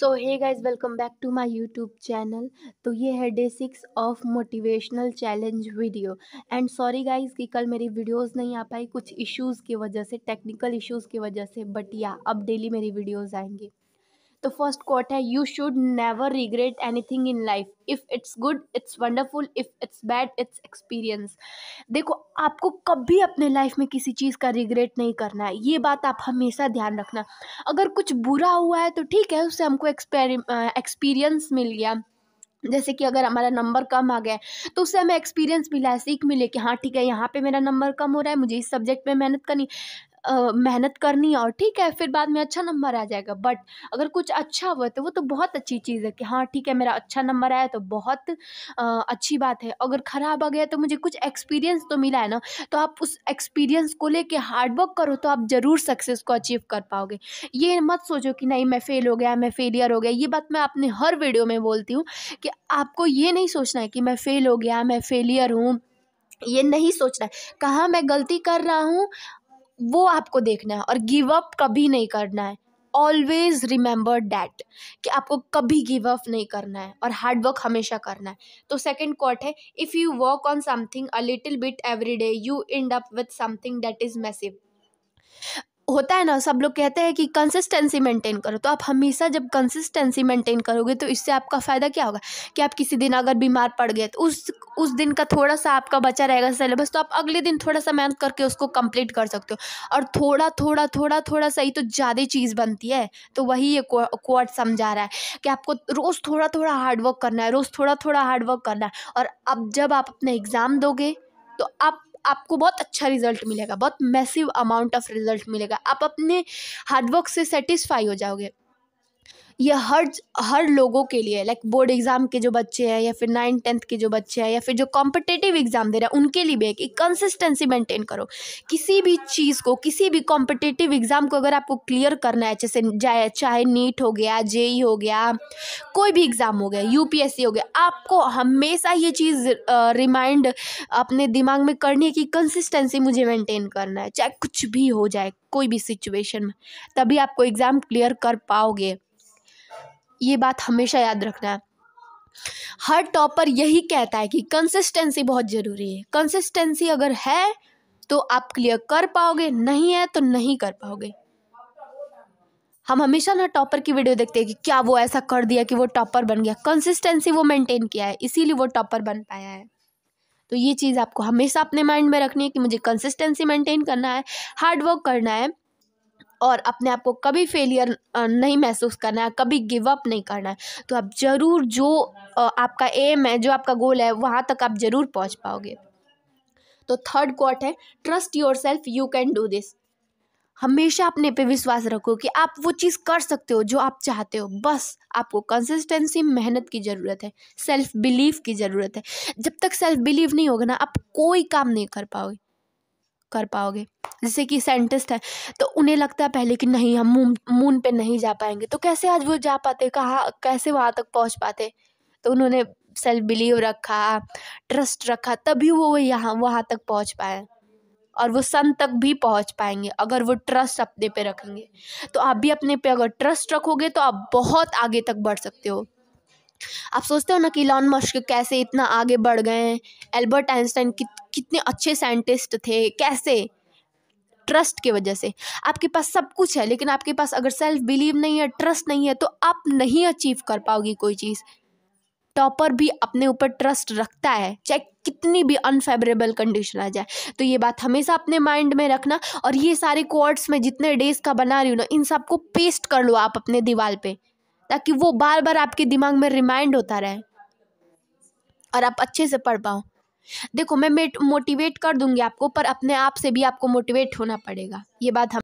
so hey guys welcome back to my YouTube channel तो ये है day six of motivational challenge video and sorry guys कि कल मेरी वीडियोज़ नहीं आ पाई कुछ इश्यूज़ की वजह से टेक्निकल इश्यूज़ की वजह से बट या अब डेली मेरी वीडियोज़ आएंगी तो फर्स्ट कोट है you should never regret anything in life if it's good it's wonderful if it's bad it's experience देखो आपको कभी अपने लाइफ में किसी चीज़ का रिग्रेट नहीं करना है ये बात आप हमेशा ध्यान रखना अगर कुछ बुरा हुआ है तो ठीक है उससे हमको एक्सपीरियंस मिल गया जैसे कि अगर हमारा नंबर कम आ गया तो उससे हमें एक्सपीरियंस मिला है सीख मिले कि हाँ ठीक है यहाँ पे मेरा नंबर कम हो रहा है मुझे इस सब्जेक्ट में मेहनत करनी मेहनत करनी है और ठीक है फिर बाद में अच्छा नंबर आ जाएगा बट अगर कुछ अच्छा हुआ तो वो तो बहुत अच्छी चीज़ है कि हाँ ठीक है मेरा अच्छा नंबर आया तो बहुत अच्छी बात है अगर ख़राब आ गया तो मुझे कुछ एक्सपीरियंस तो मिला है ना तो आप उस एक्सपीरियंस को लेके हार्डवर्क करो तो आप ज़रूर सक्सेस को अचीव कर पाओगे ये मत सोचो कि नहीं मैं फेल हो गया मैं फेलियर हो गया ये बात मैं अपने हर वीडियो में बोलती हूँ कि आपको ये नहीं सोचना है कि मैं फेल हो गया मैं फेलियर हूँ ये नहीं सोचना है कहाँ मैं गलती कर रहा हूँ वो आपको देखना है और गिव अप कभी नहीं करना है ऑलवेज रिमेंबर डैट कि आपको कभी गिव अप नहीं करना है और हार्ड वर्क हमेशा करना है तो सेकेंड कॉट है if you work on something a little bit every day you end up with something that is massive होता है ना सब लोग कहते हैं कि कंसिस्टेंसी मेंटेन करो तो आप हमेशा जब कंसिस्टेंसी मेंटेन करोगे तो इससे आपका फ़ायदा क्या होगा कि आप किसी दिन अगर बीमार पड़ गए तो उस उस दिन का थोड़ा सा आपका बचा रहेगा सिलेबस तो आप अगले दिन थोड़ा सा मेहनत करके उसको कंप्लीट कर सकते हो और थोड़ा थोड़ा थोड़ा थोड़ा सही तो ज़्यादा चीज़ बनती है तो वही ये कोर्ट समझा रहा है कि आपको रोज़ थोड़ा थोड़ा हार्डवर्क करना है रोज़ थोड़ा थोड़ा हार्डवर्क करना है और अब जब आप अपना एग्ज़ाम दोगे तो आप आपको बहुत अच्छा रिजल्ट मिलेगा बहुत मैसिव अमाउंट ऑफ रिजल्ट मिलेगा आप अपने हार्डवर्क से सेटिस्फाई हो जाओगे यह हर हर लोगों के लिए लाइक बोर्ड एग्ज़ाम के जो बच्चे हैं या फिर नाइन टेंथ के जो बच्चे हैं या फिर जो कॉम्पिटेटिव एग्ज़ाम दे रहे हैं उनके लिए भी है कि कंसिस्टेंसी मेंटेन करो किसी भी चीज़ को किसी भी कॉम्पिटेटिव एग्ज़ाम को अगर आपको क्लियर करना है जैसे जाए चाहे नीट हो गया जे e हो गया कोई भी एग्ज़ाम हो गया यू हो गया आपको हमेशा ये चीज़ रिमाइंड अपने दिमाग में करनी है कि कंसिस्टेंसी मुझे मेंटेन करना है चाहे कुछ भी हो जाए कोई भी सिचुएशन में तभी आपको एग्ज़ाम क्लियर कर पाओगे ये बात हमेशा याद रखना है हर टॉपर यही कहता है कि कंसिस्टेंसी बहुत ज़रूरी है कंसिस्टेंसी अगर है तो आप क्लियर कर पाओगे नहीं है तो नहीं कर पाओगे हम हमेशा ना टॉपर की वीडियो देखते हैं कि क्या वो ऐसा कर दिया कि वो टॉपर बन गया कंसिस्टेंसी वो मेंटेन किया है इसीलिए वो टॉपर बन पाया है तो ये चीज़ आपको हमेशा अपने माइंड में रखनी है कि मुझे कंसिस्टेंसी मेंटेन करना है हार्डवर्क करना है और अपने आप को कभी फेलियर नहीं महसूस करना है कभी गिव अप नहीं करना है तो आप ज़रूर जो आपका एम है जो आपका गोल है वहाँ तक आप ज़रूर पहुँच पाओगे तो थर्ड क्वाट है trust yourself you can do this हमेशा अपने पे विश्वास रखो कि आप वो चीज़ कर सकते हो जो आप चाहते हो बस आपको कंसिस्टेंसी मेहनत की ज़रूरत है सेल्फ बिलीव की ज़रूरत है जब तक सेल्फ बिलीव नहीं होगा ना आप कोई काम नहीं कर पाओगे कर पाओगे जैसे कि साइंटिस्ट हैं तो उन्हें लगता है पहले कि नहीं हम मून मून पे नहीं जा पाएंगे तो कैसे आज वो जा पाते कहाँ कैसे वहाँ तक पहुँच पाते तो उन्होंने सेल्फ बिलीव रखा ट्रस्ट रखा तभी वो यहाँ वहाँ तक पहुँच पाए और वो सन तक भी पहुँच पाएंगे अगर वो ट्रस्ट अपने पे रखेंगे तो आप भी अपने पे अगर ट्रस्ट रखोगे तो आप बहुत आगे तक बढ़ सकते हो आप सोचते हो ना कि इलॉन मस्क कैसे इतना आगे बढ़ गए हैं एल्बर्ट आइंस्टाइन कि, कितने अच्छे साइंटिस्ट थे कैसे ट्रस्ट के वजह से आपके पास सब कुछ है लेकिन आपके पास अगर सेल्फ बिलीव नहीं है ट्रस्ट नहीं है तो आप नहीं अचीव कर पाओगी कोई चीज़ टॉपर भी अपने ऊपर ट्रस्ट रखता है चाहे कितनी भी अनफेवरेबल कंडीशन आ जाए तो ये बात हमेशा अपने माइंड में रखना और ये सारे कोर्ड्स में जितने डेज का बना रही हूँ ना इन सबको पेस्ट कर लो आप अपने दीवार पे ताकि वो बार बार आपके दिमाग में रिमाइंड होता रहे और आप अच्छे से पढ़ पाओ देखो मैं मोटिवेट कर दूंगी आपको पर अपने आप से भी आपको मोटिवेट होना पड़ेगा ये बात हम